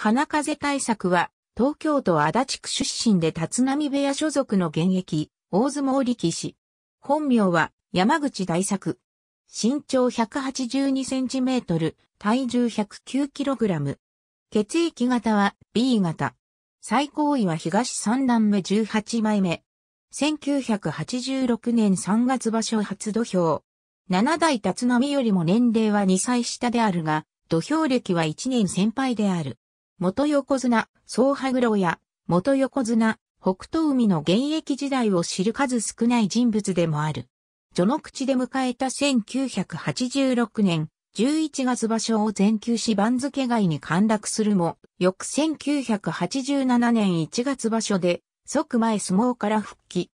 花風対策は、東京都足立区出身で立浪部屋所属の現役、大相撲力士。本名は、山口大作。身長182センチメートル、体重109キログラム。血液型は B 型。最高位は東三段目18枚目。1986年3月場所初土俵。七代立浪よりも年齢は2歳下であるが、土俵歴は1年先輩である。元横綱、総羽黒や、元横綱、北東海の現役時代を知る数少ない人物でもある。序の口で迎えた1986年11月場所を全休し番付外に陥落するも、翌1987年1月場所で即前相撲から復帰。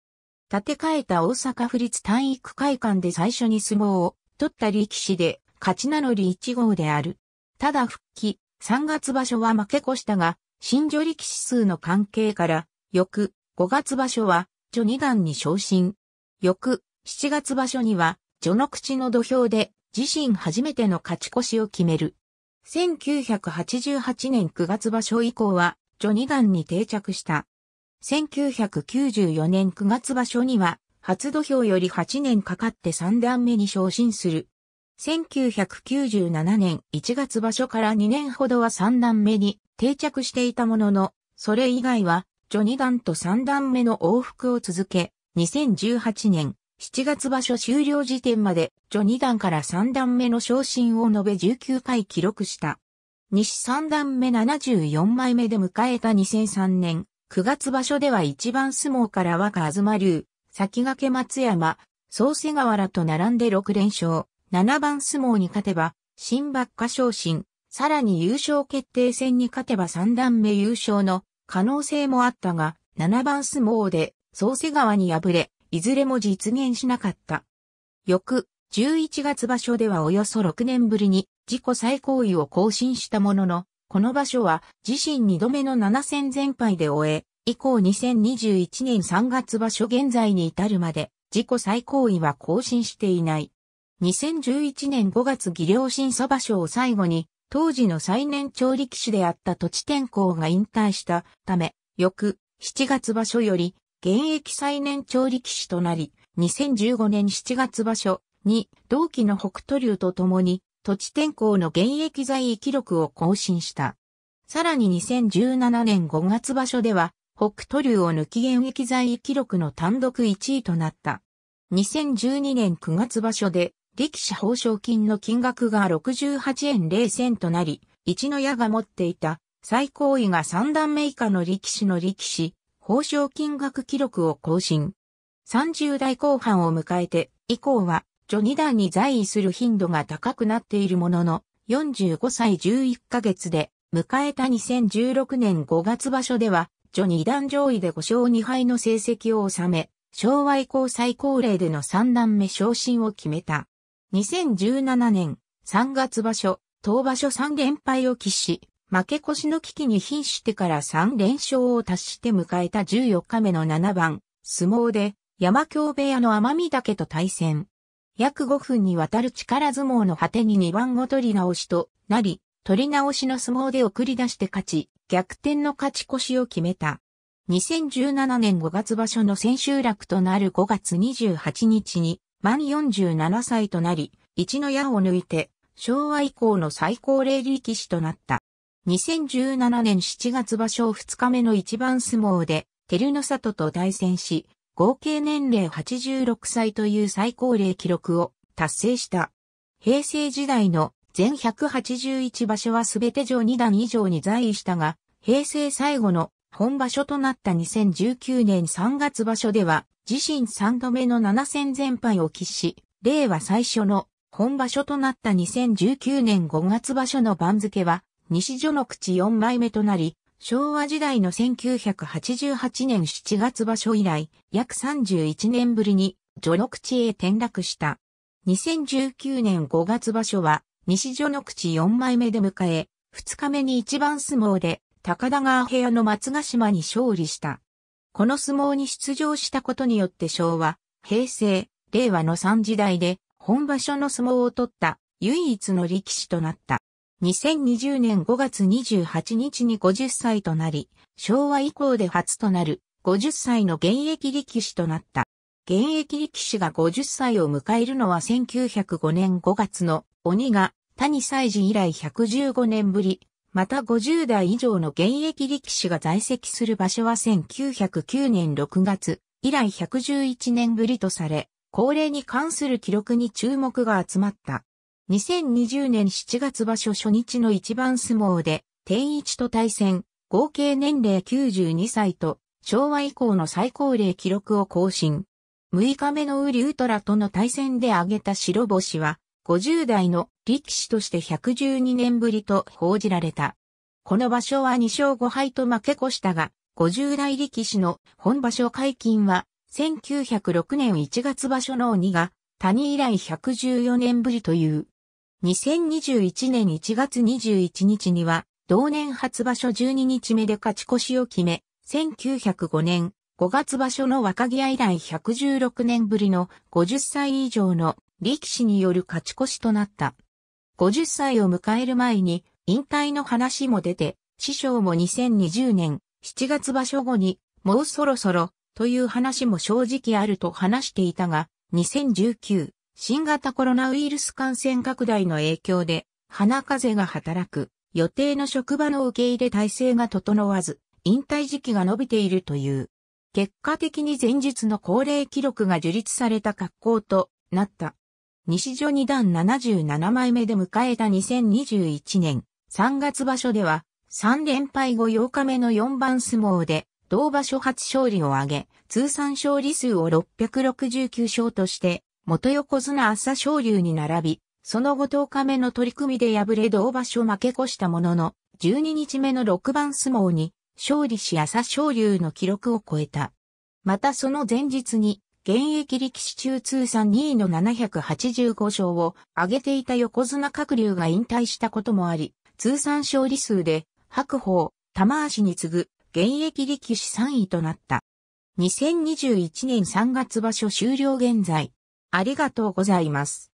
建て替えた大阪府立体育会館で最初に相撲を取った力士で勝ち名乗り1号である。ただ復帰、3月場所は負け越したが、新序力士数の関係から、翌5月場所は、序二段に昇進。翌7月場所には、序の口の土俵で、自身初めての勝ち越しを決める。1988年9月場所以降は、序二段に定着した。1994年9月場所には、初土俵より8年かかって3段目に昇進する。1997年1月場所から2年ほどは3段目に定着していたものの、それ以外は、序2段と3段目の往復を続け、2018年7月場所終了時点まで、序2段から3段目の昇進を述べ19回記録した。西3段目74枚目で迎えた2003年、9月場所では一番相撲から若東龍、先駆け松山、総瀬河原と並んで6連勝。7番相撲に勝てば、新馬っ昇進、さらに優勝決定戦に勝てば3段目優勝の可能性もあったが、7番相撲で、創世川に敗れ、いずれも実現しなかった。翌、11月場所ではおよそ6年ぶりに自己最高位を更新したものの、この場所は自身2度目の7戦全敗で終え、以降2021年3月場所現在に至るまで自己最高位は更新していない。2011年5月技量審査場所を最後に、当時の最年長力士であった土地天候が引退したため、翌7月場所より現役最年長力士となり、2015年7月場所に同期の北斗流と共に土地天候の現役在位記録を更新した。さらに2017年5月場所では北斗流を抜き現役在位記録の単独1位となった。2012年9月場所で力士報奨金の金額が68円0銭となり、一の矢が持っていた最高位が3段目以下の力士の力士、報奨金額記録を更新。30代後半を迎えて、以降は、序2段に在位する頻度が高くなっているものの、45歳11ヶ月で、迎えた2016年5月場所では、序2段上位で5勝2敗の成績を収め、昭和以降最高齢での3段目昇進を決めた。2017年3月場所、当場所3連敗を喫し、負け越しの危機に瀕してから3連勝を達して迎えた14日目の7番、相撲で山京部屋の天見岳と対戦。約5分にわたる力相撲の果てに2番を取り直しとなり、取り直しの相撲で送り出して勝ち、逆転の勝ち越しを決めた。2017年5月場所の千秋楽となる5月28日に、満47歳となり、一の矢を抜いて、昭和以降の最高齢力士となった。2017年7月場所2日目の一番相撲で、照ノ里と対戦し、合計年齢86歳という最高齢記録を達成した。平成時代の全181場所はすべて上2段以上に在位したが、平成最後の本場所となった2019年3月場所では、自身3度目の7戦全敗を喫し、令和最初の本場所となった2019年5月場所の番付は、西序の口4枚目となり、昭和時代の1988年7月場所以来、約31年ぶりに序の口へ転落した。2019年5月場所は、西序の口4枚目で迎え、2日目に一番相撲で、高田川部屋の松ヶ島に勝利した。この相撲に出場したことによって昭和、平成、令和の3時代で本場所の相撲を取った唯一の力士となった。2020年5月28日に50歳となり、昭和以降で初となる50歳の現役力士となった。現役力士が50歳を迎えるのは1905年5月の鬼が谷祭事以来115年ぶりまた50代以上の現役力士が在籍する場所は1909年6月以来111年ぶりとされ、恒例に関する記録に注目が集まった。2020年7月場所初日の一番相撲で、天一と対戦、合計年齢92歳と、昭和以降の最高齢記録を更新。6日目のウリウトラとの対戦で挙げた白星は、50代の力士として112年ぶりと報じられた。この場所は2勝5敗と負け越したが、50代力士の本場所解禁は、1906年1月場所の鬼が、谷以来114年ぶりという。2021年1月21日には、同年初場所12日目で勝ち越しを決め、1905年5月場所の若木屋以来116年ぶりの50歳以上の力士による勝ち越しとなった。50歳を迎える前に引退の話も出て、師匠も2020年7月場所後にもうそろそろという話も正直あると話していたが、2019新型コロナウイルス感染拡大の影響で鼻風が働く予定の職場の受け入れ体制が整わず、引退時期が伸びているという。結果的に前日の恒例記録が樹立された格好となった。西序二段77枚目で迎えた2021年3月場所では3連敗後8日目の4番相撲で同場所初勝利を挙げ通算勝利数を669勝として元横綱朝昇龍に並びその後10日目の取り組みで敗れ同場所負け越したものの12日目の6番相撲に勝利し朝昇龍の記録を超えた。またその前日に現役力士中通算2位の785勝を挙げていた横綱閣流が引退したこともあり、通算勝利数で白鵬、玉足に次ぐ現役力士3位となった。2021年3月場所終了現在。ありがとうございます。